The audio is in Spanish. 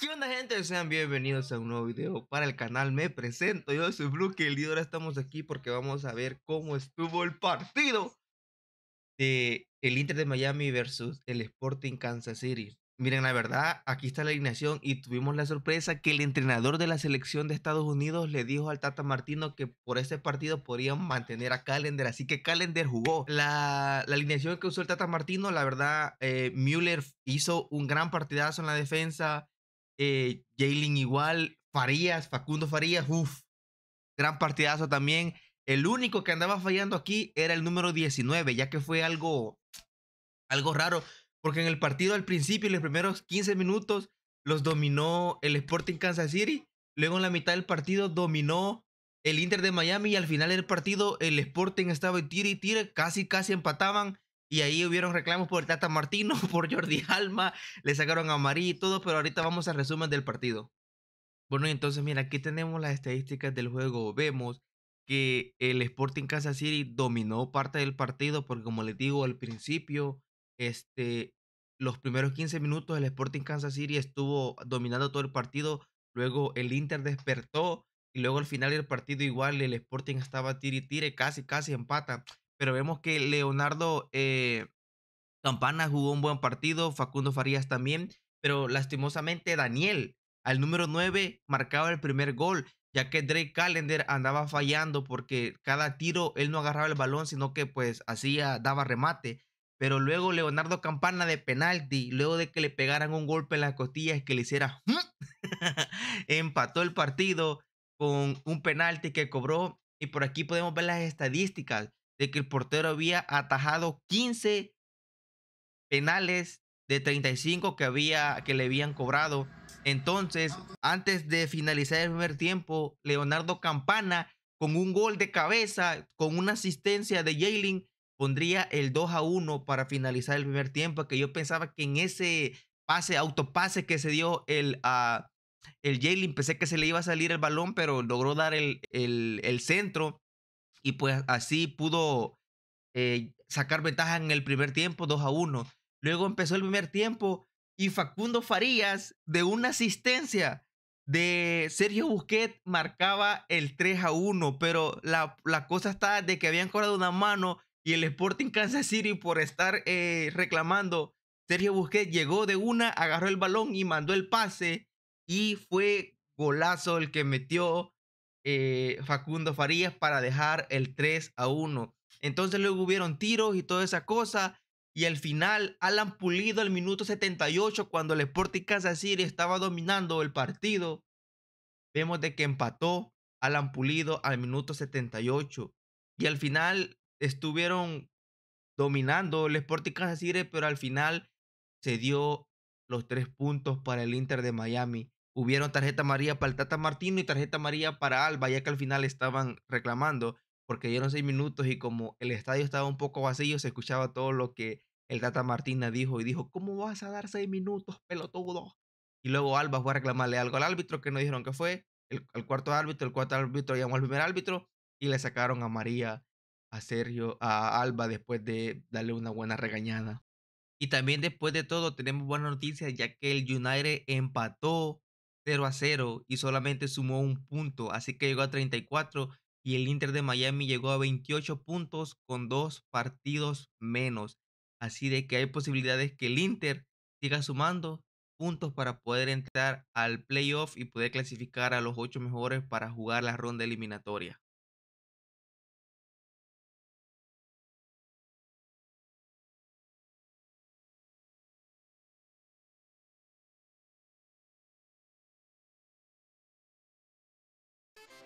¿Qué onda gente? Sean bienvenidos a un nuevo video para el canal, me presento, yo soy Blue y ahora estamos aquí porque vamos a ver cómo estuvo el partido de el Inter de Miami versus el Sporting Kansas City. Miren, la verdad, aquí está la alineación y tuvimos la sorpresa que el entrenador de la selección de Estados Unidos le dijo al Tata Martino que por ese partido podían mantener a Callender, así que Callender jugó. La, la alineación que usó el Tata Martino, la verdad, eh, Müller hizo un gran partidazo en la defensa, eh, Jalen igual, Farías, Facundo Farías, uff, gran partidazo también. El único que andaba fallando aquí era el número 19, ya que fue algo, algo raro, porque en el partido al principio, en los primeros 15 minutos, los dominó el Sporting Kansas City, luego en la mitad del partido dominó el Inter de Miami y al final del partido el Sporting estaba en tira y casi casi empataban y ahí hubieron reclamos por Tata Martino, por Jordi Alma, le sacaron a Marí y todo, pero ahorita vamos al resumen del partido. Bueno, y entonces mira, aquí tenemos las estadísticas del juego. Vemos que el Sporting Kansas City dominó parte del partido porque como les digo al principio, este, los primeros 15 minutos el Sporting Kansas City estuvo dominando todo el partido, luego el Inter despertó y luego al final del partido igual el Sporting estaba tire y tire, casi casi empata pero vemos que Leonardo eh, Campana jugó un buen partido, Facundo Farías también, pero lastimosamente Daniel, al número 9, marcaba el primer gol, ya que Drake Callender andaba fallando porque cada tiro él no agarraba el balón, sino que pues hacía, daba remate. Pero luego Leonardo Campana de penalti, luego de que le pegaran un golpe en las costillas que le hiciera, empató el partido con un penalti que cobró. Y por aquí podemos ver las estadísticas de que el portero había atajado 15 penales de 35 que, había, que le habían cobrado. Entonces, antes de finalizar el primer tiempo, Leonardo Campana, con un gol de cabeza, con una asistencia de Jalen, pondría el 2 a 1 para finalizar el primer tiempo, que yo pensaba que en ese pase, autopase que se dio el, a ah, el Jalen, pensé que se le iba a salir el balón, pero logró dar el, el, el centro y pues así pudo eh, sacar ventaja en el primer tiempo 2 a 1. Luego empezó el primer tiempo y Facundo Farías de una asistencia de Sergio Busquets marcaba el 3 a 1, pero la, la cosa está de que habían cobrado una mano y el Sporting Kansas City por estar eh, reclamando, Sergio Busquets llegó de una, agarró el balón y mandó el pase y fue golazo el que metió eh, Facundo Farías para dejar el 3 a 1. Entonces luego hubieron tiros y toda esa cosa. Y al final, Alan Pulido al minuto 78, cuando el Sporting Kansas City estaba dominando el partido, vemos de que empató Alan Pulido al minuto 78. Y al final estuvieron dominando el Sporting Kansas City, pero al final se dio los tres puntos para el Inter de Miami hubieron tarjeta María para el Tata Martino y tarjeta María para Alba, ya que al final estaban reclamando porque dieron seis minutos y como el estadio estaba un poco vacío, se escuchaba todo lo que el Tata Martina dijo y dijo, ¿cómo vas a dar seis minutos, pelotudo? Y luego Alba fue a reclamarle algo al árbitro que no dijeron que fue, el, cuarto árbitro, el cuarto árbitro llamó al primer árbitro y le sacaron a María, a Sergio, a Alba después de darle una buena regañada. Y también después de todo tenemos buenas noticias ya que el United empató 0 a 0 y solamente sumó un punto, así que llegó a 34 y el Inter de Miami llegó a 28 puntos con dos partidos menos. Así de que hay posibilidades que el Inter siga sumando puntos para poder entrar al playoff y poder clasificar a los ocho mejores para jugar la ronda eliminatoria.